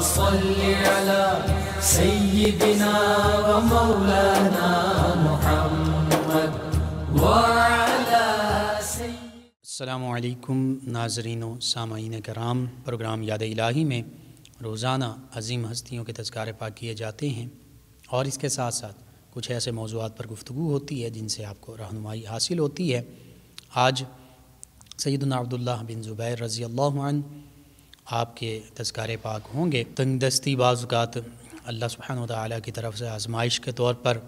صل على नाजरीन सामीन कराम प्रोग्राम याद इलाही में रोज़ाना अजीम हस्तियों के तस्कार पा किए जाते हैं और इसके साथ साथ कुछ ऐसे मौजूद पर गुफ्तु होती है जिनसे आपको रहनुमाई हासिल होती है आज सैदना बिन ज़ुबैर रज़ी अल्लाह आपके तस्कार पाक होंगे तंगदस्ती बाज़ात अल्लाह सुबहान ताली की तरफ से आजमाइश के तौर पर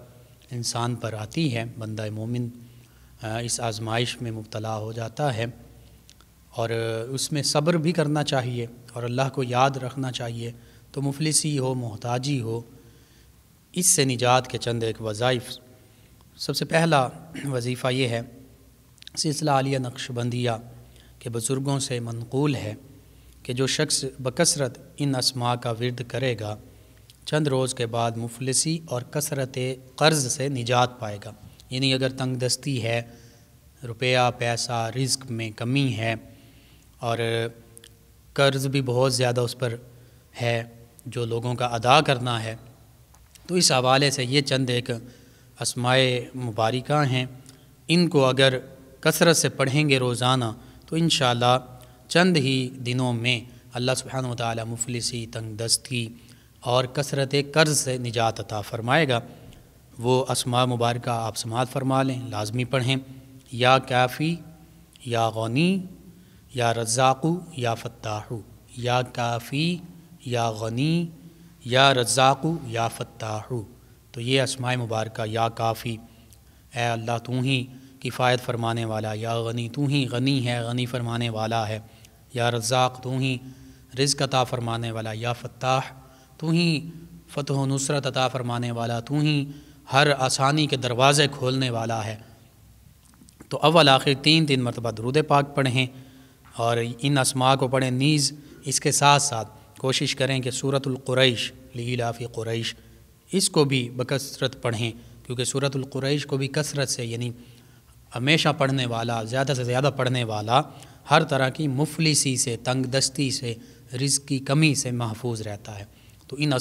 इंसान पर आती है बंदा मोमिन इस आजमाइश में मुबतला हो जाता है और उसमें सब्र भी करना चाहिए और अल्लाह को याद रखना चाहिए तो मुफलिसी हो मोहताजी हो इससे निजात के चंद एक वज़ाइफ सबसे पहला वजीफ़ा ये है सिलसिला आलिया नक्शबंदिया के बुज़ुर्गों से मनकूल है कि जो शख्स बकसरत इन असमा का विरद करेगा चंद रोज़ के बाद मुफलसी और कसरत कर्ज़ से निजात पाएगा यानी अगर तंग दस्ती है रुपया पैसा रिस्क में कमी है और कर्ज़ भी बहुत ज़्यादा उस पर है जो लोगों का अदा करना है तो इस हवाले से ये चंद एक असमाय मुबारक हैं इनको अगर कसरत से पढ़ेंगे रोज़ाना तो इन चंद ही दिनों में अल्लाह सुबहान तआला मुफलिसी तंग दस्ती और कसरत कर्ज से निजात अता फ़रमाएगा वो असमा मुबारक आप समात फरमा लें लाजमी पढ़ें या काफ़ी या गनी या रज़ाकू या फ़त्ताहू या काफ़ी या गनी या रज़ाकू या फ़त्ताहू तो ये असमाय मुबारक या काफ़ी ए अल्लाह तू ही किफ़ायत फरमाने वाला या गनी तू ही गनी है गनी फरमाने वाला है या रज़ाक तू ही रिज़ अता फ़रमाने वाला या फ़त्ताह तू ही फ़तह नुसरत अता फ़रमाने वाला तू ही हर आसानी के दरवाज़े खोलने वाला है तो अव्वल आखिर तीन तीन मरतबा दरूद पाक पढ़ें और इन असमा को पढ़ें नीज़ इसके साथ साथ कोशिश करें कि सूरत लीलाफ़ी कुरैश इसको भी बकसरत पढ़ें क्योंकि सूरतुल्कुरैश को भी कसरत से यानी हमेशा पढ़ने वाला ज़्यादा से ज़्यादा पढ़ने वाला हर तरह की मुफलिसी से तंग दस्ती से रिज़ की कमी से महफूज रहता है तो इन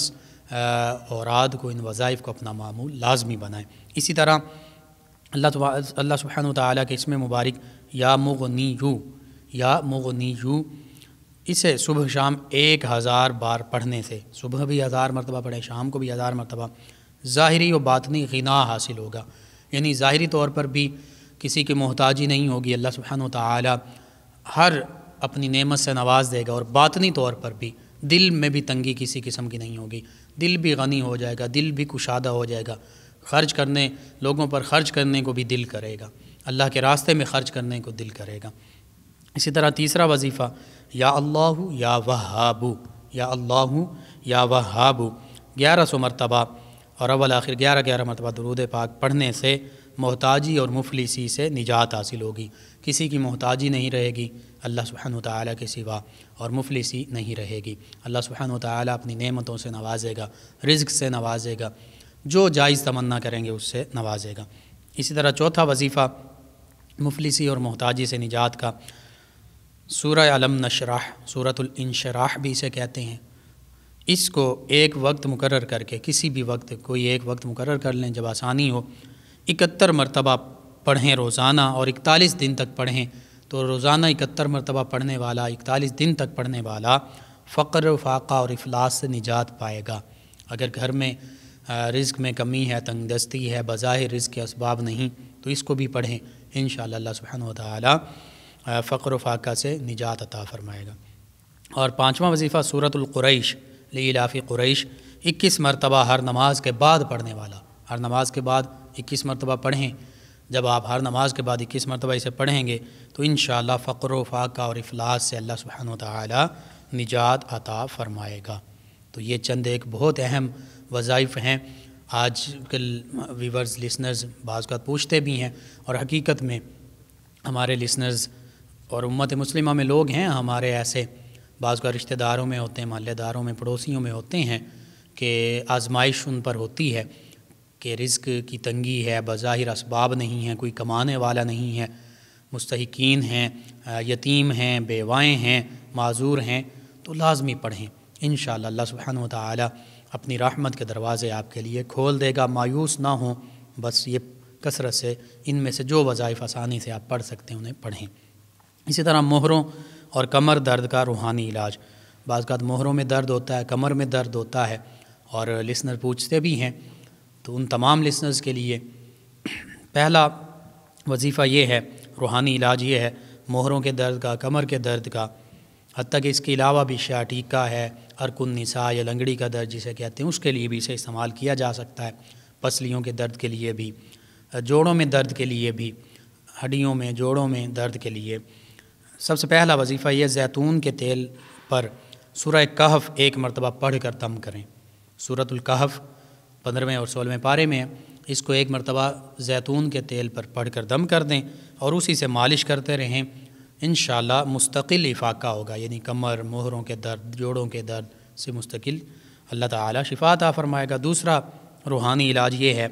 औरद को इन वज़ाइफ को अपना मामूल लाजमी बनाएं इसी तरह अल्लाह अल्लाह सुबहान के इसमें मुबारक या मुगनी यू या मुगनी यू इसे सुबह शाम एक हज़ार बार पढ़ने से सुबह भी हज़ार मरतबा पढ़े शाम को भी हज़ार मरतबा ज़ाहरी व बातनी गना हासिल होगा यानी ज़ाहरी तौर पर भी किसी की मोहताजी नहीं होगी अल्लाह सुबहान ताली हर अपनी नेमत से नवाज़ देगा और बातनी तौर पर भी दिल में भी तंगी किसी किस्म की नहीं होगी दिल भी गनी हो जाएगा दिल भी कुशादा हो जाएगा खर्च करने लोगों पर ख़र्च करने को भी दिल करेगा अल्लाह के रास्ते में ख़र्च करने को दिल करेगा इसी तरह तीसरा वजीफ़ा या अल्लाह या वहाबू या अल्लाह या वहाबू ग्यारह सौ मरतबा और अवल आखिर ग्यारह ग्यारह मरतबा दरूद पाक पढ़ने से मोहताजी और मुफलिसी से निजात हासिल होगी किसी की मोहताजी नहीं रहेगी अल्लाह सुबहान ताली के सिवा और मुफलिसी नहीं रहेगी अल्लाह सुबहान ताली अपनी नेमतों से नवाजेगा रिज्क से नवाजेगा जो जायज़ तमन्ना करेंगे उससे नवाजेगा इसी तरह चौथा वजीफ़ा मुफलिसी और मोहताजी से निजात का सूरह अलम नशराह सूरतुलशराह भी इसे कहते हैं इसको एक वक्त मुकर करके किसी भी वक्त कोई एक वक्त मुकर कर लें जब आसानी हो इकहत्तर मरतबा पढ़ें रोज़ाना और इकतालीस दिन तक पढ़ें तो रोज़ाना इकहत्तर मरतबा पढ़ने वाला इकतालीस दिन तक पढ़ने वाला फ़क्र फाका और अफलास से निजात पाएगा अगर घर में रिज्क में कमी है तंग दस्ती है बज़ाहिर रिज़ के इसबाब नहीं तो इसको भी पढ़ें इन सुबहान ताली फ़क्र फाका से निजात अता फ़रमाएगा और पाँचवा वजीफ़ा सूरतुल्कुरैश लाफ़ी क्रैश इक्कीस मरतबा हर नमाज के बाद पढ़ने वाला हर नमाज के बाद इक्कीस मरतबा पढ़ें जब आप हर नमाज के बाद इक्कीस मरतबा इसे पढ़ेंगे तो इन फ़क्र फ़ाका और अफलास से अल्लाह सुबहान ताली निजात अता फ़रमाएगा तो ये चंद एक बहुत अहम वज़ाइफ़ हैं आज कल वीवर्स लिसनर्स बाज़ पूछते भी हैं और हकीकत में हमारे लिसनर्स और उम्मत मुस्लिमा में लोग हैं हमारे ऐसे बाज़ का रिश्तेदारों में होते हैं महल्लेदारों में पड़ोसियों में होते हैं कि आजमाइश उन पर होती है कि रिज्क की तंगी है बज़ाहिर इसबाब नहीं है कोई कमाने वाला नहीं है मुस्तकिन हैं यतीम हैं बेवाएँ हैं माजूर हैं तो लाजमी पढ़ें इन शाला सुबहान अपनी रहमत के दरवाज़े आपके लिए खोल देगा मायूस ना हो बस ये कसरत से इन में से जो वज़ाइफ आसानी से आप पढ़ सकते हैं उन्हें पढ़ें इसी तरह मोहरों और कमर दर्द का रूहानी इलाज बाज़ मोहरों में दर्द होता है कमर में दर्द होता है और लिसनर पूछते भी हैं तो उन तमाम लिसनर्स के लिए पहला वजीफ़ा ये है रूहानी इलाज ये है मोहरों के दर्द का कमर के दर्द का हती कि इसके अलावा भी टीका है अरकुन निसा या लंगड़ी का दर्द जिसे कहते हैं उसके लिए भी इसे इस्तेमाल किया जा सकता है पसलियों के दर्द के लिए भी जोड़ों में दर्द के लिए भी हड्डियों में जोड़ों में दर्द के लिए सबसे पहला वजीफ़ा यह जैतून के तेल पर सूरह कहफ़ एक मरतबा पढ़ कर दम करें कहफ़ पंद्रहवें और सोलहवें पारे में है इसको एक मरतबा जैतून के तेल पर पढ़ कर दम कर दें और उसी से मालिश करते रहें इन मुस्तकिल इफाका होगा यानी कमर मोहरों के दर्द जोड़ों के दर्द से मुस्तकिल अल्लाह ताला शिफाता फरमाएगा दूसरा रूहानी इलाज ये है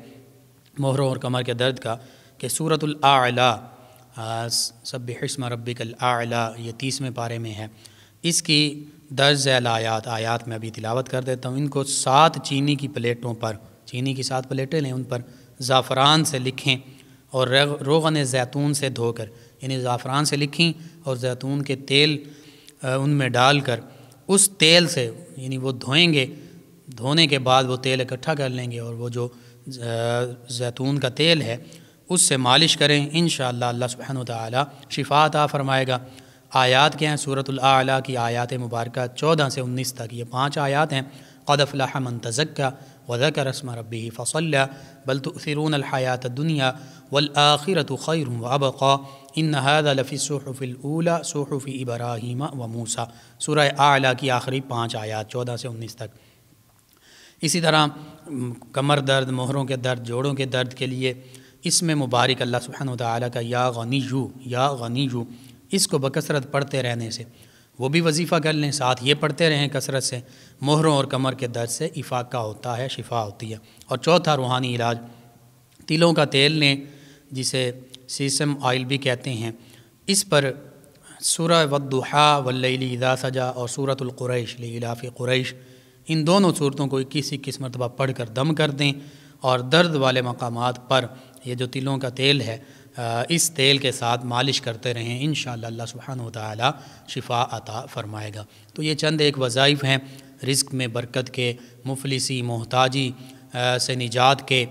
मोहरों और कमर के दर्द का कि सूरत आला सब हिस्म रबिकल आला ये तीसवें पारे में है इसकी दस जैल आयात आयात में अभी तिलावत कर देता हूँ इनको सात चीनी की प्लेटों पर चीनी की सात प्लेटें लें उन पर ज़ाफ़रान से लिखें और रोगन जैतून से धोकर यानी ज़ाफ़रान से लिखें और जैतून के तेल उनमें डालकर उस तेल से यानी वो धोएंगे धोने के बाद वो तेल इकट्ठा कर लेंगे और वो जो जैतून का तेल है उससे मालिश करें इन शाह सुबहान तला शिफात आ फरमाएगा आयात के हैं सूरत की आयात मुबारक चौदह से उन्नीस तक ये पाँच आयात हैं कदफ़ला मन तज़क्का वज़क रस्म रबी फ़सल बल तो फ़िरून अलहयात दुनिया वलआखिरत खैर वबक़ा इन नहादलफ़ी सूहफ़िलूला सूहफ़ी इब्राहिम व मूसा सूर आला की आखिरी पाँच आयात चौदह से उन्नीस तक इसी तरह कमर दर्द मोहरों के दर्द जोड़ों के दर्द के लिए इसमें मुबारक अल्लाह सुबहान तला का या गनी यू या गनी यू इसको बकसरत पढ़ते रहने से वो भी वजीफ़ा कर लें साथ ये पढ़ते रहें कसरत से मोहरों और कमर के दर्द से इफाका होता है शिफा होती है और चौथा रूहानी इलाज तिलों का तेल लें जिसे सीसम ऑयल भी कहते हैं इस पर सूरह वद्दुहा वल्लदा सजा और सूरतुल्कुरैश लाफ़ कुरैश इन दोनों सूरतों को इक्कीस इक्कीस मरतबा पढ़ कर दम कर दें और दर्द वाले मकाम पर यह जो तिलों का तेल है इस तेल के साथ मालिश करते रहें इन अल्लाह सुबहान तला शिफा अता फ़रमाएगा तो ये चंद एक वज़ाइफ हैं रिस्क में बरकत के मुफलिसी मोहताजी से निजात के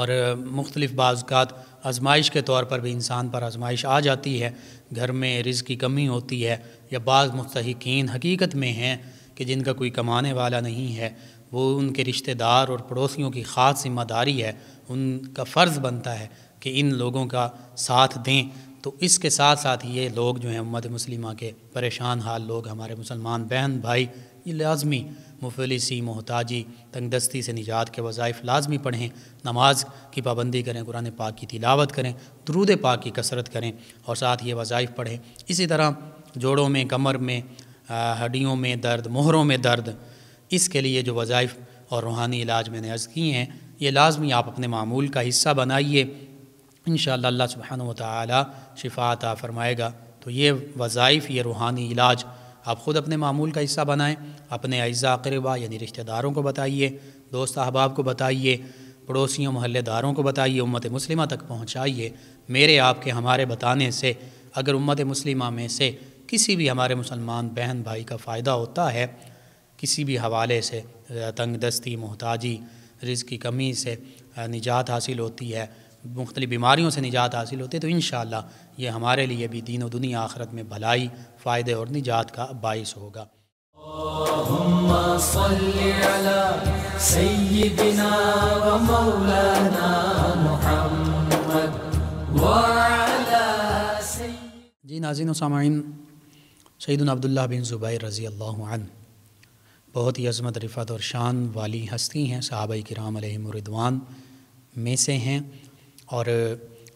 और मुख्तलिफ़ बाज़ात आजमाइश के तौर पर भी इंसान पर आजमाइश आ जाती है घर में रिज की कमी होती है या बाज़ मुस्तकिन हकीकत में हैं कि जिनका कोई कमाने वाला नहीं है वो उनके रिश्तेदार और पड़ोसियों की ख़ास जिम्मेदारी है उनका फ़र्ज़ बनता है कि इन लोगों का साथ दें तो इसके साथ साथ ये लोग जो हैं उम्मत मुस्लिमा के परेशान हाल लोग हमारे मुसलमान बहन भाई ये लाजमी मुफलिसी मोहताजी तंगदस्ती से निजात के वज़ाइफ लाजमी पढ़ें नमाज की पाबंदी करें कुरान पाक की तिलावत करें दरूद पाक की कसरत करें और साथ ये वज़ाइफ पढ़ें इसी तरह जोड़ों में कमर में हड्डियों में दर्द मोहरों में दर्द इसके लिए जो वज़ाइफ और रूहानी इलाज मैंने अर्ज़ किए हैं ये लाजमी आप अपने मामूल का हिस्सा बनाइए इन अल्लाह सुबहान तफ़ात शिफाता फ़रमाएगा तो ये वज़ाइफ़ ये रूहानी इलाज आप ख़ुद अपने मामूल का हिस्सा बनाएं अपने अज़ा अकरबा यानी रिश्तेदारों को बताइए दोस्त अहबाब को बताइए पड़ोसियों महल्लेदारों को बताइए उम्मत मुस्लिम तक पहुँचाइए मेरे आपके हमारे बताने से अगर उम्मत मुस्लिम में से किसी भी हमारे मुसलमान बहन भाई का फ़ायदा होता है किसी भी हवाले से तंग दस्ती मोहताजी रिज़ की कमी से निजात हासिल होती है मुख्तलि बीमारियों से निजात हासिल होते तो इन ये हमारे लिए भी दीन दुनिया आखरत में भलाई फ़ायदे और निजात का बाइस होगा जी नाजिन सामाइन शहीदन अब्दुल्ला बिन ज़ुबैर रज़ी अल्लाह बहुत ही अजमत रिफत और शान वाली हस्ती हैं सहाबा कराम रिदवान में से हैं और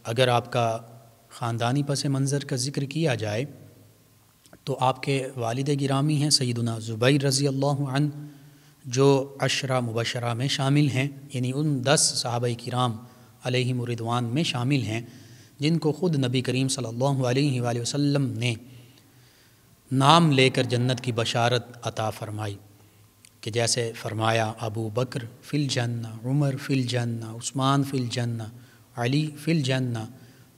अगर आपका ख़ानदानी पस मंज़र का ज़िक्र किया जाए तो आपके वालद गिरामी हैं सईदना ज़ुबैर रज़ी अल्लाह जो अशरा मुबशरा में शामिल हैं यानी उन दस साहब कराम अलहमरिदवान में शामिल हैं जिनको ख़ुद नबी करीम सल्लल्लाहु अलैहि वसल्लम ने नाम लेकर जन्नत की बशारत अता फरमाई कि जैसे फरमाया अबू बकर फ़िल जन्ना उमर फ़िल जन्ना उस्मान फ़िल जन्ना अली फ़िल जन्ना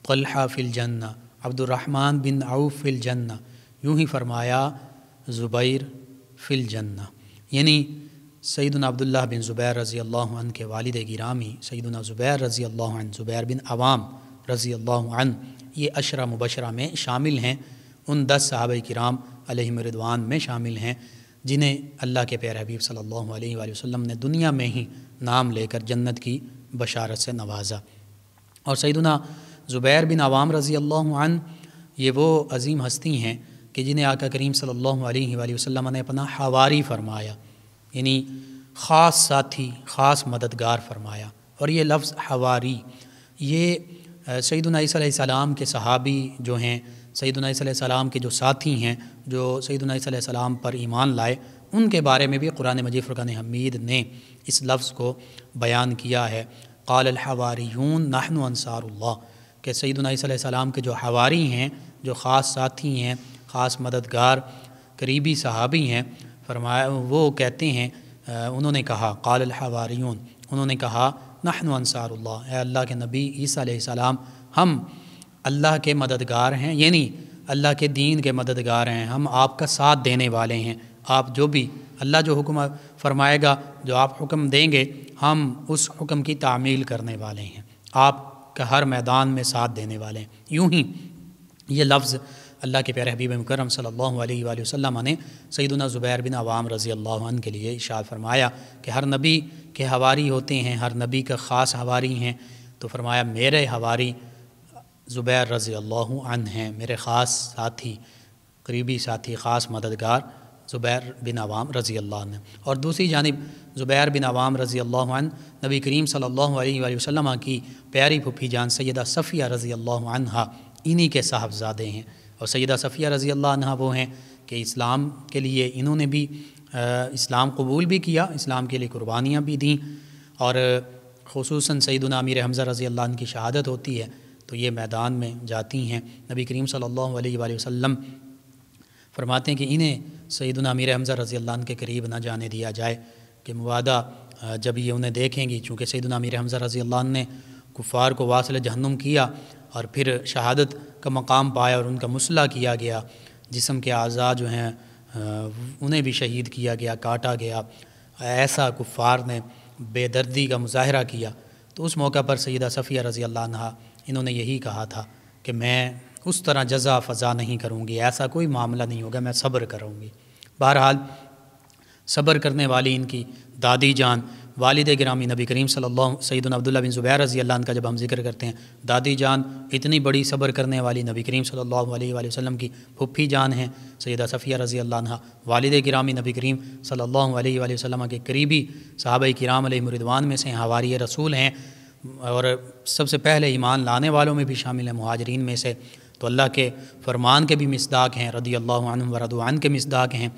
तलहा फ़िल जन्ना अब्दुलरहमान बिन आऊफ फ़िल जन्ना यूँ ही फरमाया ज़ुबैर फ़िल जन्ना यानी सैदन अब्दुल्ला बिन ज़ुबैर रज़ी अल्लाह के वालद गिरामी सैदना ज़ुबैर रज़ी अल्लाह ज़ुबैर बिन अवाम रज़ी अल्लाह ये अशरा मुबशरा में शामिल हैं उन दस साहब कराम मरिदवान में शामिल हैं जिन्हें अल्लाह के प्यार हबीब सल्लल्लाहु अलैहि वसल्लम ने दुनिया में ही नाम लेकर जन्नत की बशारत से नवाजा और सईदना ज़ुबैर बिन आवाम रज़ी अल्लाह ये वो अजीम हस्ती हैं कि जिन्हें आका करीम सल्लल्लाहु अलैहि वसल्लम ने अपना हवारी फरमाया यानी ख़ास साथी ख़ास मददगार फरमाया और ये लफ्ज़ हवारी ये सलाम के सहाबी जो हैं सलाम के जो साथी हैं जो सलाम पर ईमान लाए उनके बारे में भी कुरान मजीद फ़ुरान हमीद ने इस लफ्ज़ को बयान किया है क़ालवारीन नाहन अनसारुल्ला के सैदनासम के जो हवारी हैं जो ख़ास साथी हैं ख़ास मददगार करीबी सहाबी हैं फरमाया वो कहते हैं उन्होंने कहा क़ालवारीन उन्होंने कहा नाहन अनसारुल्ला अल्लाह के नबी ईसीम हम अल्लाह के मददगार हैं यानी अल्लाह के दीन के मददगार हैं हम आपका साथ देने वाले हैं आप जो भी अल्लाह जो हुक्म फरमाएगा जो आप हुक्म देंगे हम उस हुक्म की तामील करने वाले हैं आप का हर मैदान में साथ देने वाले हैं यूँ ही ये लफ्ज़ अल्लाह के प्यारे हबीब मुकरम सल्लल्लाहु अलैहि वसल्लम ने सईदना ज़ुबैर बिन अवाम रज़ी अल्लाह के लिए इशार फरमाया कि हर नबी के हवारी होते हैं हर नबी का ख़ास हवारी हैं तो फरमाया मेरे हवारी ज़ुबैर रज़ी अल्लाह हैं मेरे ख़ास साथी करीबी साथी ख़ास मददगार ज़ुबैर बिन आवाम रज़ी अल्लाह ने और दूसरी जानब ज़ुबैर बिन आवाम रज़ी अल्लाह नबी करीम सल्लल्लाहु अलैहि वसल्लम की प्यारी फुफी जान सैदा सफ़िया रज़ी अल्लाह अनहा इन्हीं के साहबजादे हैं और सैदा सफ़िया रज़ी अल्लाह अनहा वो हैं कि इस्लाम के लिए इन्होंने भी आ, इस्लाम कबूल भी किया इस्लाम के लिए कुर्बानियाँ भी दी और खसूस सईदना अमीर हमज़ा रज़ी अल्लाह की शहादत होती है तो ये मैदान में जाती हैं नबी करीम सल्लल्लाहु अलैहि वसल्लम फरमाते हैं कि इन्हें सईदन अमीर हमज़ा रज़ी अल्लाह के करीब ना जाने दिया जाए कि मुवादा जब ये उन्हें देखेंगी चूँकि सईदन अमीर हमज़ा रज़ी अल्लाह ने कुफ़ार को वासिल जहन्नुम किया और फिर शहादत का मकाम पाया और उनका मुसला किया गया जिसम के आज़ा जो हैं उन्हें भी शहीद किया गया काटा गया ऐसा कुफ़ार ने बेदर्दी का मुजाहरा किया तो उस मौका पर सैदा सफ़िया रज़ी अल्लाह इन्होंने यही कहा था कि मैं उस तरह जजा फजा नहीं करूँगी ऐसा कोई मामला नहीं होगा मैं सब्र करूँगी बहरहाल सब्र करने वाली इनकी दादी जान वालद ग्रामी नबी करीम सल्ला सैदन अब्दुल्ला बिन ज़ुबैर रजी अल्लाह का जब हम जिक्र करते हैं दादी जान इतनी बड़ी सब्र करने वाली नबी करीम अलैहि वसल्लम की फुफी जान हैं सैदा सफ़िया रजी अल्लाह वालद ग्रामी नबी करीम अलैहि वसल्लम के करीबी साहब कराम मुरिदवान में से हवारी रसूल हैं और सबसे पहले ईमान लाने वालों में भी शामिल हैं महाजरीन में से तो अल्लाह के फरमान के भी मसदाक हैं रदी अल्लाह वरदान के मसदाक हैं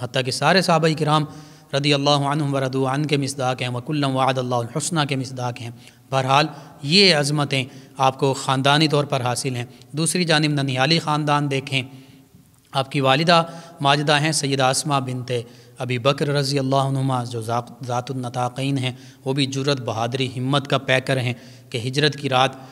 हती कि सारे सहाबा कराम रदी अल्लाह वरदान के मसदाक हैं वकुल्लम वादल्लासना के मसदाक हैं बहरहाल ये अज़मतें आपको ख़ानदानी तौर पर हासिल हैं दूसरी जानब ननियाली ख़ानदान देखें आपकी वालदा माजदा हैं सैद आसमा बिनते अभी बकर रज़ी अल्लाहनुमा जो ज़ातुलनताकीन हैं वो भी जुरत बहादरी हिम्मत का पैकर हैं कि हिजरत की रात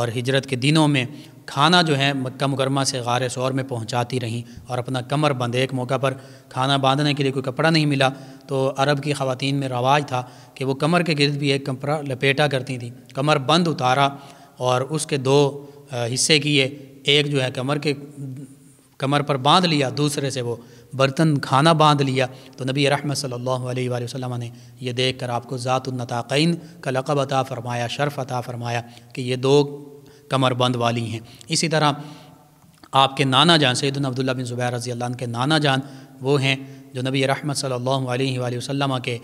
और हिजरत के दिनों में खाना जो है मक्का मुकरमा से गार शौर में पहुंचाती रहीं और अपना कमर बंद एक मौका पर खाना बांधने के लिए कोई कपड़ा नहीं मिला तो अरब की खवतिन में रवाज था कि वो कमर के गिरद भी एक कपड़ा लपेटा करती थी कमर बंद उतारा और उसके दो हिस्से किए एक जो है कमर के कमर पर बांध लिया दूसरे से वो बर्तन खाना बांध लिया तो नबी रहमत सल्लल्लाहु अलैहि वसल्लम ने यह देखकर आपको ज़ातुलनताक़ैन का लक़ब अता फ़रमाया शर्फ़ अता फ़रमाया कि ये दो कमरबंद वाली हैं इसी तरह आपके नाना जान सैदन अब्दुल्ला बिन ज़ुबैर रजी अल्लाह के नाना जान वो हैं जो नबी रहमत सल्लल्लाहु अलैहि वसल्लम के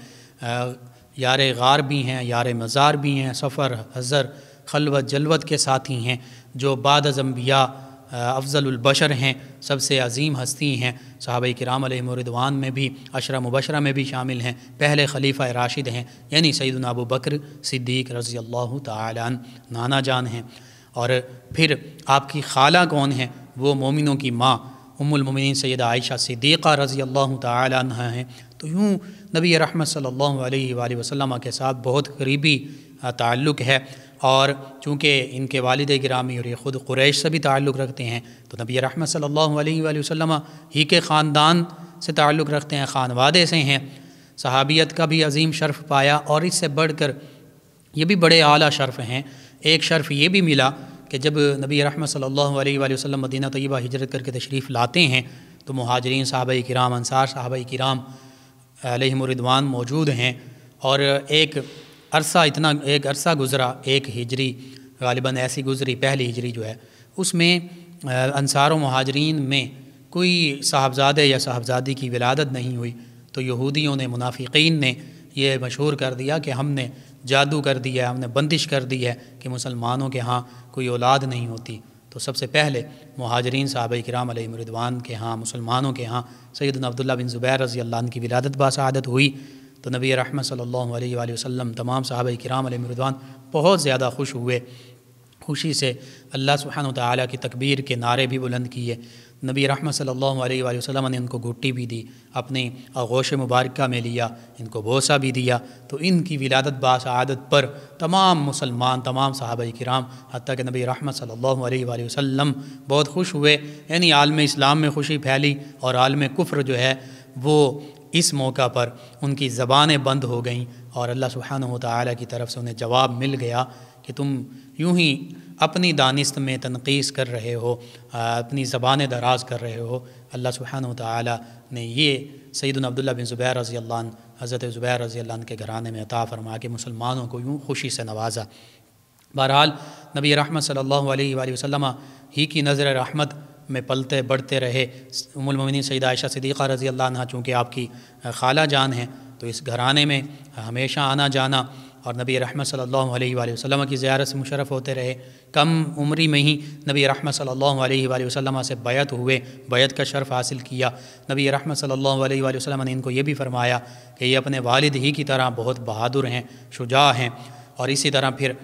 यार गार भी हैं यार मज़ार भी हैं सफ़र हज़र खलवत जलवत के साथी हैं जो बाद अजम्बिया अफजलबशर हैं सबसे अजीम हस्ती हैं साहब कराम मरदवान में भी अशरा मुबशरा में भी शामिल हैं पहले खलीफ़ा राशिद हैं यानी सैदन अबू बकर सिद्दीक रज़ी अल्लाह ताला नाना जान हैं और फिर आपकी खाला कौन है वो मोमिनों की माँ उमुलमिन सैद आयशा सदीक़ा रज़ी अल्लाह तह हैं तो यूँ नबी रहमत सल्ला के साथ बहुत करीबी ताल्लुक़ है और चूँकि इनके वालद ग्रामी और ये ख़ुद कुरैश से भी ताल्लुक़ रखते हैं तो नबी रहमत सल्ला ही के ख़ानदान से ताल्लुक़ रखते हैं ख़ानवादे से हैं सहाबियत का भी अजीम शर्फ़ पाया और इससे बढ़ कर ये भी बड़े अली शर्फ़ हैं एक शर्फ ये भी मिला कि जब नबी रहमत सल्लल्लाहु अलैहि वसल्लम मदीना तय्यबा हिजरत करके तशरीफ़ लाते हैं तो महाजरीन साहब कराम अनसार साहब कराम अलहमरिदवान मौजूद हैं और एक अरसा इतना एक अरसा गुज़रा एक हिजरी गालिबा ऐसी गुज़री पहली हिजरी जो है उसमें अनसार महाजरीन में कोई साहबजादे या साहबजादी की विलादत नहीं हुई तो यहूदियों ने मुनाफिकीन ने यह मशहूर कर दिया कि हमने जादू कर दिया है हमने बंदिश कर दी है कि मुसलमानों के यहाँ कोई औलाद नहीं होती तो सबसे पहले महाजरीन साहब कराम मरिदवान के यहाँ मुसलमानों के यहाँ सैदन अब्दुल्ला बिन ज़ुबैर रज़ी अल्लाह की विलादत बासदत हुई तो नबी रहमत सल्ला वसम तमाम साहब कराम मरिदवान बहुत ज़्यादा खुश हुए खुशी से अल्लाह सुबहान की तकबीर के नारे भी बुलंद किए नबी रहमत सल्लल्लाहु अलैहि वसल्लम ने इनको घुट्टी भी दी अपने आगोश मुबारक में लिया इनको बोसा भी दिया तो इनकी विलादत बासदत पर तमाम मुसलमान तमाम साहब कराम हती कि नबी रहमत सल्लल्लाहु अलैहि वसल्लम बहुत खुश हुए यानी आलम इस्लाम में खुशी फैली और आलम कुफ्र जो है वो इस मौका पर उनकी ज़बानें बंद हो गईं और अल्लाह सुबहान की तरफ से उन्हें जवाब मिल गया कि तुम यूँ ही अपनी दानिस्त में तनकीस कर रहे हो अपनी ज़बान दराज कर रहे हो अल्लाह सुबहान ताली ने ये सैदन अब्दुल्ला बिन ज़ुबैर रज़ी अल्लाह हज़रत ज़ुबैर रज़ी अल्लाह के घराने में अता फ़रमा के मुसलमानों को यूँ खुशी से नवाजा बहरहाल नबी रहमत सल्लल्लाहु अलैहि वसल्लम ही की नज़र रहमत में पलते बढ़ते रहे उमुलमिन सईद आयशा सदीक़ा रज़ी अल्लाह चूँकि आपकी खाला जान हैं तो इस घराने में हमेशा आना जाना और नबी रहमत सल्लल्लाहु अलैहि वसल्लम की ज़्यारत से मुशरफ़ होते रहे कम उम्र में ही नबी रहमत सल्लल्लाहु अलैहि वसल्लम से बैत हुए बैत का शर्फ़ हासिल किया नबी रहमत सल्लल्लाहु अलैहि वसल्लम ने इनको ये भी फरमाया कि ये अपने वालिद ही की तरह बहुत बहादुर हैं शुजा हैं और इसी तरह फिर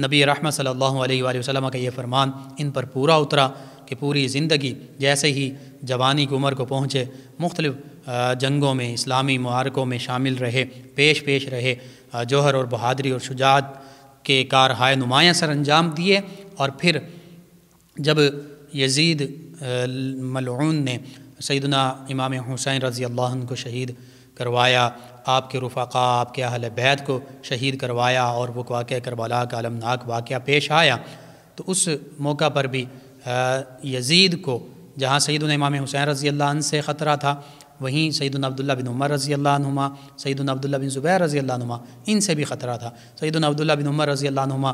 नबी रहमत सल्लल्लाहु अलैहि वसल्लम का ये फरमान इन पर पूरा उतरा कि पूरी ज़िंदगी जैसे ही जवानी की उम्र को पहुँचे मुख्तलिफ़ जंगों में इस्लामी मारकों में शामिल रहे पेश पेश रहे जौहर और बहादरी और शुजात के कारहाय नुमायाँ सर अंजाम दिए और फिर जब यजीद मलून ने सैदना इमाम हुसैन रज़ी अल्लाह को शहीद करवाया आपके रफाक़ा आपके अहल बैत को शहीद करवाया और वो वाक़ करबला का अलमनाक वाक़ पेश आया तो उस मौका पर भी यजीद को जहाँ सैदुल इमाम हुसैन रज़ी अल्लाह से ख़तरा था वहीं सईदन अब्दुल्ला बिन उमर रज़ी अल्लाहुमा सईदन अब्दुल्ला बिन ज़ुबैर रज़ी अल्लाहुमा इनसे भी ख़तरा था सईदन अब्दुल्ला बिन उमर रज़ी अल्लाहुमा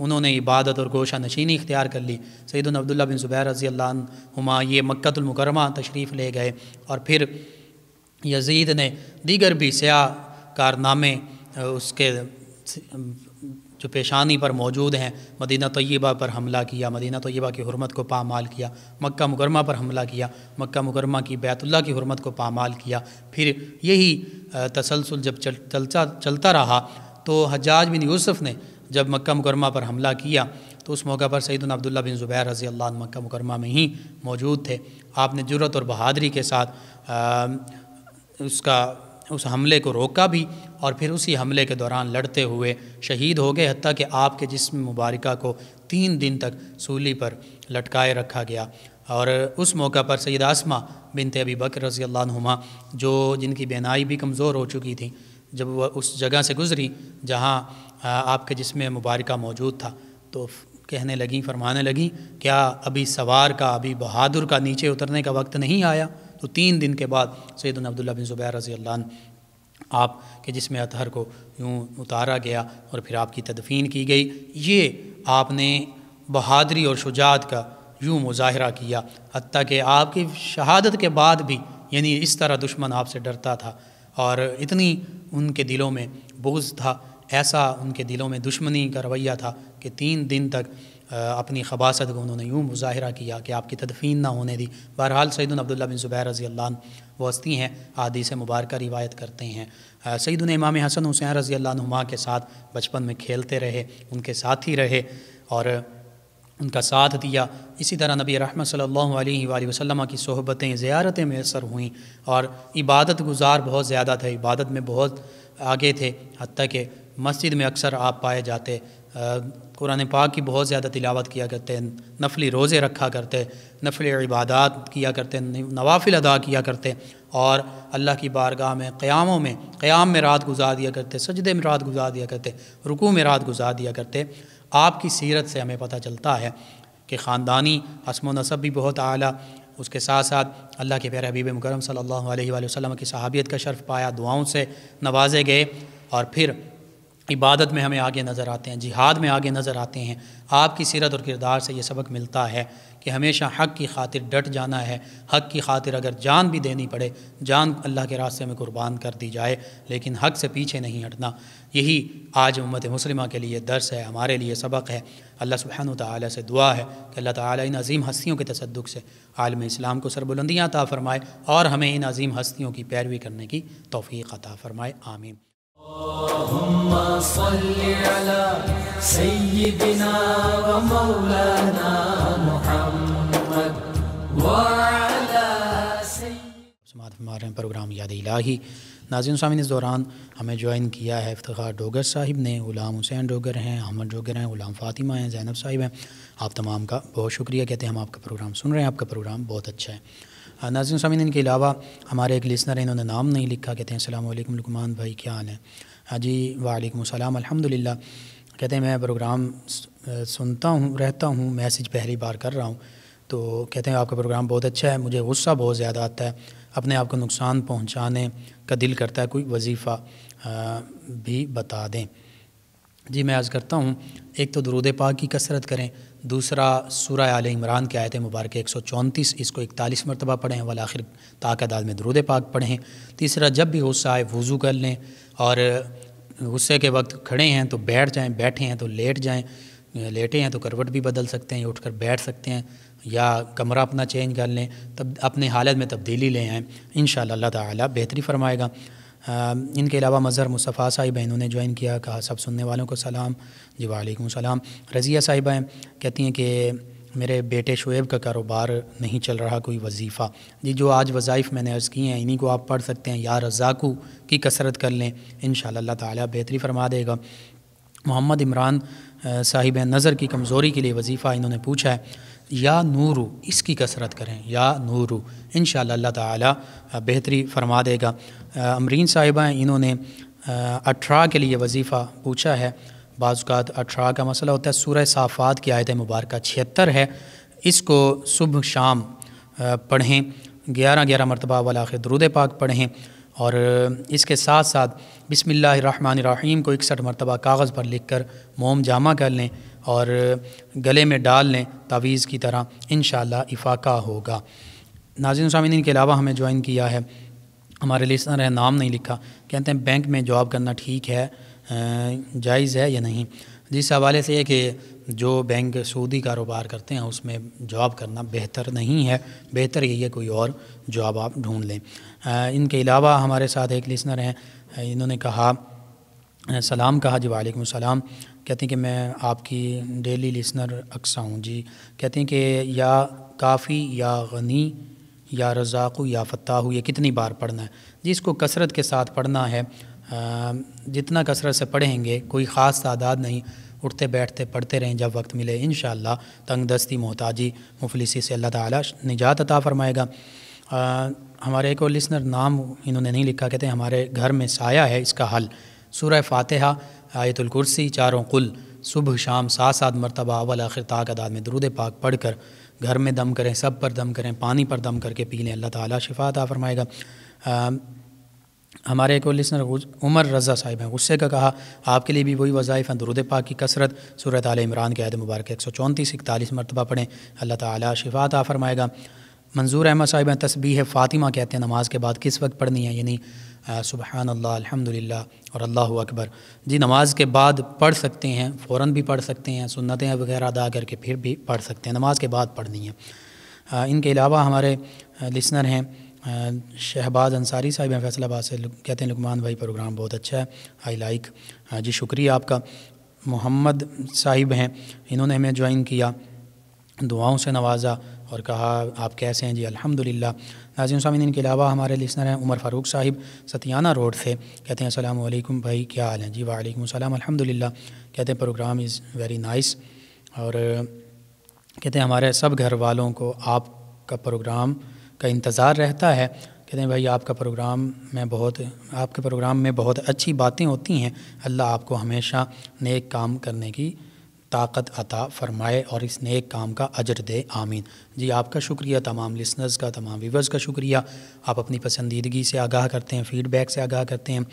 उन्होंने इबादत और गोशा नशीनी इख्तियार कर ली सईदन अब्दुल्ला बिन ज़ुबैर रज़ी अल्लाहुमा ये मक्तुलमकरमा तशरीफ़ ले गए और फिर यजीद ने दीगर भी स्या कारनामे उसके जो पेशानी पर मौजूद हैं मदीना तय्यबा पर हमला किया मदीना तय्यबा की हरमत को पामाल किया मक्का मुकरमा पर हमला किया मक्का मुकरमा की बैतुल्ला की हरमत को पामाल किया फिर यही तसलसल जब चल, चलता चलता रहा तो हजाज बिन यूसुफ़ ने जब मक्का मुकरमा पर हमला किया तो उस मौका पर सईदन अब्दुल्ला बिन ज़ुबैर रज़ी अल्लाह मक्का मुकरमा में ही मौजूद थे आपने जुरत और बहादरी के साथ आ, उसका उस हमले को रोका भी और फिर उसी हमले के दौरान लड़ते हुए शहीद हो गए हती कि आपके जिसम मुबारक को तीन दिन तक सूली पर लटकाए रखा गया और उस मौका पर सैद आसमा बिनते अभी बकर रज़ी अल्लाहुमा जो जिनकी बेनाई भी कमज़ोर हो चुकी थी जब वह उस जगह से गुज़री जहाँ आपके जिसम मुबारक मौजूद था तो कहने लगी फरमाने लगी क्या अभी सवार का अभी बहादुर का नीचे उतरने का वक्त नहीं आया तो तीन दिन के बाद सैदन अब्दुल्ला बिन ज़ुबैर रज़ी अल्लाह आप के जिसम अतहर को यूँ उतारा गया और फिर आपकी तदफीन की गई ये आपने बहादरी और शुजात का यूँ मुजाहरा किया हती कि आपकी शहादत के बाद भी यानी इस तरह दुश्मन आपसे डरता था और इतनी उनके दिलों में बोझ था ऐसा उनके दिलों में दुश्मनी का रवैया था कि तीन दिन तक अपनी खबासत को उन्होंने यूँ मुजाहरा किया कि आपकी तदफीन ना होने दी बहरहाल सईदन अब्दुल्ला बिन ज़ुबैर रज़ी अल्लाह वस्ती हैं आदि से मुबारक रिवायत करते हैं सईदन इमाम हसन हुसैन रज़ी अल्लाह के साथ बचपन में खेलते रहे उनके साथ ही रहे और उनका साथ दिया इसी तरह नबी रहमत सल्लल्लाहु अलैहि वसल्लम की सोहबतें ज़्यारतें मैसर हुईं और इबादत गुजार बहुत ज़्यादा थे इबादत में बहुत आगे थे हती कि मस्जिद में अक्सर आप पाए जाते कुरान पाक की बहुत ज़्यादा तिलावत किया करते हैं नफली रोज़े रखा करते नफली इबादत किया करते नवाफिल अदा किया करते और अल्लाह की बारगाह में क़्यामों में क़्याम में रात गुजार दिया करते सजदे में रात गुजार दिया करते रुकू में रात गुजार दिया करते आपकी सीरत से हमें पता चलता है कि ख़ानदानी हसम नसब भी बहुत अली उसके साथ साथ अल्लाह के प्यारे हबीब मकरम सल्ला वसम की सहाबियत का शर्फ पाया दुआओं से नवाजे गए और फिर इबादत में हमें आगे नज़र आते हैं जिहाद में आगे नज़र आते हैं आपकी सीरत और किरदार से ये सबक मिलता है कि हमेशा हक़ की खातिर डट जाना है हक़ की खातिर अगर जान भी देनी पड़े जान अल्लाह के रास्ते में कुर्बान कर दी जाए लेकिन हक़ से पीछे नहीं हटना यही आज उम्मत मुसलिमा के लिए दर्स है हमारे लिए सबक है अल्लाह सुबहान तआला से दुआ है कि अल्लाह ताला इन अजीम हस्तियों के तसदुक से आलम इस्लाम को सरबुलंदियाँ अता फ़रमाए और हमें इन अजीम हस्तियों की पैरवी करने की तोफ़ी अता फ़रमाए आमीन फरमा रहे हैं प्रोग्राम याद इलाही नाजिन स्वामी इस दौरान हमें ज्वाइन किया है इफ्तार डोगर साहिब ने ग़ुलाम हुसैन डोगर हैं अहमद डोगर हैं ग़ुलाम फ़ातिमा हैं जैनब साहिब हैं आप तमाम का बहुत शुक्रिया कहते हैं हम आपका प्रोग्राम सुन रहे हैं आपका प्रोग्राम बहुत अच्छा है हाँ, नाजिन सामिन इनके अलावा हमारे एक लिसनर हैं इन्होंने नाम नहीं लिखा कहते हैं अल्लाम लुकमान भाई क्या हाल है हाँ जी वालेकुम अलहमदिल्ला कहते हैं मैं प्रोग्राम सुनता हूँ रहता हूँ मैसेज पहली बार कर रहा हूँ तो कहते हैं आपका प्रोग्राम बहुत अच्छा है मुझे गुस्सा बहुत ज़्यादा आता है अपने आप को नुकसान पहुँचाने का दिल करता है कोई वजीफ़ा भी बता दें जी मैं आज करता हूँ एक तो दरूद पाक की कसरत करें दूसरा सूर्य आल इमरान के आयत मुबारक एक सौ चौंतीस इसको इकतालीस मरतबा पढ़ें वाला आखिर ताकदाल में दरुद पाक पढ़ें तीसरा जब भी गुस्सा आए वज़ू कर लें और गुस्से के वक्त खड़े हैं तो बैठ जाएँ बैठे हैं तो लेट जाएँ लेटे हैं तो करवट भी बदल सकते हैं उठ कर बैठ सकते हैं या कमरा अपना चेंज कर लें तब अपने हालत में तब्दीली ले आएँ इन शाह तेहतरी फरमाएगा Um, इनके अलावा मज़हर मुस्तफ़ा साहिबा इन्होंने ज्वाइन किया कहा सब सुनने वालों को सलाम जी वालेकुम सलाम रज़िया साहिबा है, कहती हैं कि मेरे बेटे शुएब का कारोबार नहीं चल रहा कोई वजीफ़ा जी जो आज वज़ाइफ मैंने अर्ज़ किए हैं इन्हीं को आप पढ़ सकते हैं या रज़ाकू की कसरत कर लें इन शाह ताली बेहतरी फरमा देगा मोहम्मद इमरान साहिब नज़र की कमज़ोरी के लिए वजीफ़ा इन्होंने पूछा है या नूरू इसकी कसरत करें या नूरू इन शाह तेहतरी फरमा देगा अमरीन साहिबा हैं इन्होंने अठारह के लिए वजीफ़ा पूछा है बाज़ात अठारह का मसला होता है सूर्य साफ़ात की आयत मुबारक छिहत्तर है इसको सुबह शाम पढ़ें ग्यारह ग्यारह मरतबा वाला आखिर दरुद पाक पढ़ें और इसके साथ साथ बिसमीम को इकसठ मरतबा कागज़ पर लिख कर मोम जामा कर लें और गले में डाल लें तावीज़ की तरह इन इफाका होगा नाजिन सामिन के अलावा हमें ज्वाइन किया है हमारे लिसनर है नाम नहीं लिखा कहते हैं बैंक में जॉब करना ठीक है जायज़ है या नहीं जिस हवाले से है कि जो बैंक सूदी कारोबार करते हैं उसमें जॉब करना बेहतर नहीं है बेहतर यही है कोई और जॉब आप ढूंढ लें इनके अलावा हमारे साथ एक लिसनर हैं इन्होंने कहा सलाम कहा जी वालेकुम सलाम कहते हैं कि मैं आपकी डेली लिसनर अक्सा हूँ जी कहते हैं कि या काफ़ी या गनी या रज़ाक़ या फ़ताह ये कितनी बार पढ़ना है जिसको कसरत के साथ पढ़ना है जितना कसरत से पढ़ेंगे कोई ख़ास तादाद नहीं उठते बैठते पढ़ते रहें जब वक्त मिले इन तंग दस्ती मोहताजी मुफलिसी से अल्लाह ताली निजात अता फरमाएगा हमारे एक और लिसनर नाम इन्होंने नहीं लिखा कहते हमारे घर में साया है इसका हल सूर्य फातहा आयतुल कुर्सी चारों कुल सुबह शाम सात सात मरतबा अवल आखिर ताक अदाद में दरूद पाक पढ़ कर घर में दम करें सब पर दम करें पानी पर दम करके पी लें अल्लाह ताला शिफा अता फरमाएगा हमारे एक लिसनर उमर रज़ा साहिब हैं गुस्से का कहा आपके लिए भी वही वज़ाइफ हैं दरुद पाक की कसरत सूरत आल इमरान के आयद मुबारक एक सौ चौंतीस इकतालीस मरतबा पढ़ें अल्लाह ताला शिफा अता फरमाएगा मंजूर अहमद साहिब हैं तस्बी है फ़ातिमा कहते हैं नमाज के बाद किस वक्त पढ़नी है यानी सुबहान अल्लाह अल्हम्दुलिल्लाह और अल्लाह अकबर जी नमाज के बाद पढ़ सकते हैं फ़ौर भी पढ़ सकते हैं सुन्नतें वगैरह अदा करके फिर भी पढ़ सकते हैं नमाज के बाद पढ़नी है इनके अलावा हमारे लिसनर हैं शहबाज अंसारी साहिब हैं फैसलाबाद से कहते हैं लुकमान भाई प्रोग्राम बहुत अच्छा है आई लाइक जी शुक्रिया आपका मोहम्मद साहिब हैं इन्होंने हमें ज्वाइन किया दुआओं से नवाजा और कहा आप कैसे हैं जी अल्हम्दुलिल्लाह नाजिम सामिन इनके अलावा हमारे लिसनर हैं उमर फ़ारूक साहिब सतियाना रोड से कहते हैं असल भाई क्या हाल है जी वालेकुम सलाम अल्हम्दुलिल्लाह कहते हैं प्रोग्राम इज़ वेरी नाइस और कहते हैं हमारे सब घर वालों को आपका प्रोग्राम का इंतज़ार रहता है कहते हैं भाई आपका प्रोग्राम में बहुत आपके प्रोग्राम में बहुत अच्छी बातें होती हैं अल्लाह आपको हमेशा नेक काम करने की ताकत अता फरमाए और इस नए काम का अजर दे आमीन जी आपका शुक्रिया तमाम लिसनर्स का तमाम व्यूवर्स का शुक्रिया आप अपनी पसंदीदगी से आगाह करते हैं फ़ीडबैक से आगाह करते हैं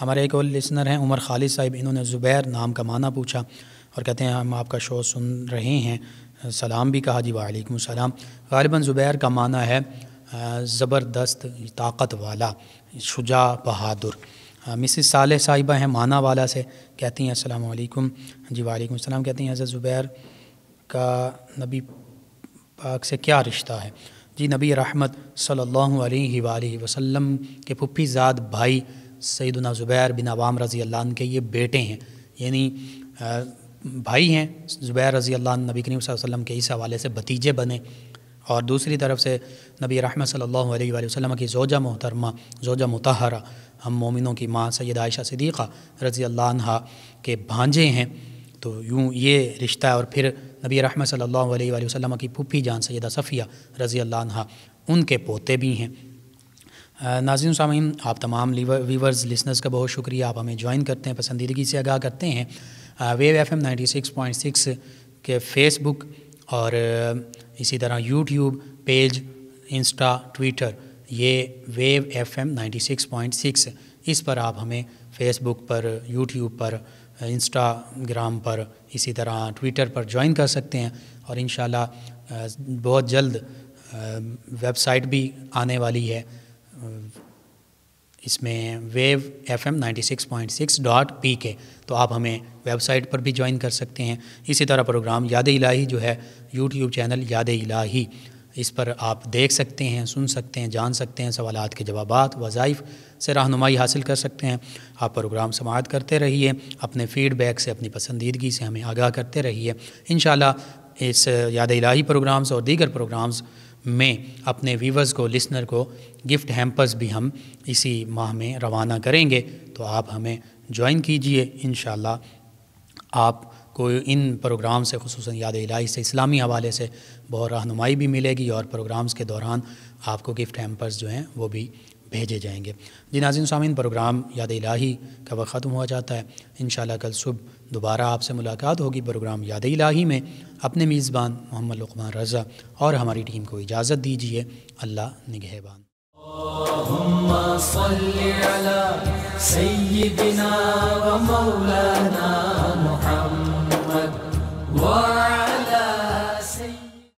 हमारे एक और लिसनर हैं उमर खालिद साहिब इन्होंने ज़ुबैर नाम का माना पूछा और कहते हैं हम आपका शो सुन रहे हैं सलाम भी कहा जी वालेकुम सलाम गालिबा ज़ुबैर का माना है ज़बरदस्त ताकत वाला शुजा बहादुर हाँ, मिसिस साल साहिबा हैं माना वाला से कहती हैं अस्सलाम जी वालेकुम सलाम कहती हैं हज़रत ज़ुबैर का नबी पाक से क्या रिश्ता है जी नबी रहमत सल्लल्लाहु अलैहि के पुप्पी भाई सैदना ज़ुबैर बिन अवाम रज़ी अल्लाह के ये बेटे हैं यानी भाई हैं ज़ुबैर रज़ी अल्लाह नबी करीम वसम के इस हवाले से भतीजे बने और दूसरी तरफ से नबी रहमत सल्लल्लाहु अलैहि वसल्लम की जोजा मोहतरमा जोजा मतहरा हम मोमिनों की माँ सैद आयशा सिद्दीक़ा रज़ी अल्लाह के भांजे हैं तो यूँ ये रिश्ता और फिर नबी रहमत अलैहि वसल्लम की पुफी जान सैदा सफ़िया रज़ी अल्लाह उनके पोते भी हैं नाजिन सामीन आप तमाम वीवर्स लिसनर्स का बहुत शुक्रिया आप हमें ज्वाइन करते हैं पसंदीदगी से आगाह करते हैं Wave F M ninety six point six के फेसबुक और इसी तरह यूट्यूब पेज इंस्टा ट्विटर ये Wave F M ninety six point six इस पर आप हमें फेसबुक पर यूट्यूब पर इंस्टाग्राम पर इसी तरह ट्विटर पर ज्वाइन कर सकते हैं और इन बहुत जल्द वेबसाइट भी आने वाली है इसमें Wave F M ninety six point six dot P के तो आप हमें वेबसाइट पर भी ज्वाइन कर सकते हैं इसी तरह प्रोग्राम याद इलाही जो है यूट्यूब चैनल याद इलाही इस पर आप देख सकते हैं सुन सकते हैं जान सकते हैं सवाल के जवाब वज़ाइफ से रहनुमाई हासिल कर सकते हैं आप प्रोग्राम समाप्त करते रहिए अपने फ़ीडबैक से अपनी पसंदीदगी से हमें आगाह करते रहिए इन इस याद इलाही प्रोग्राम्स और दीगर प्रोग्राम्स में अपने व्यूवर्स को लिसनर को गिफ्ट हैम्पर्स भी हम इसी माह में रवाना करेंगे तो आप हमें ज्वाइन कीजिए इन आप को इन प्रोग्राम से खसूस याद इलाही से इस्लामी हवाले से बहुत रहनुमाई भी मिलेगी और प्रोग्राम्स के दौरान आपको गिफ्ट हेम्पर्स जो हैं वो भी भेजे जाएंगे जी नाजिन सामिन प्रोग्राम याद इलाही का वक्त ख़त्म हुआ जाता है इन कल सुबह दोबारा आपसे मुलाकात होगी प्रोग्राम याद इलाही में अपने मेज़बान मोहम्मद लकमान रज़ा और हमारी टीम को इजाज़त दीजिए अल्लाह निगहबान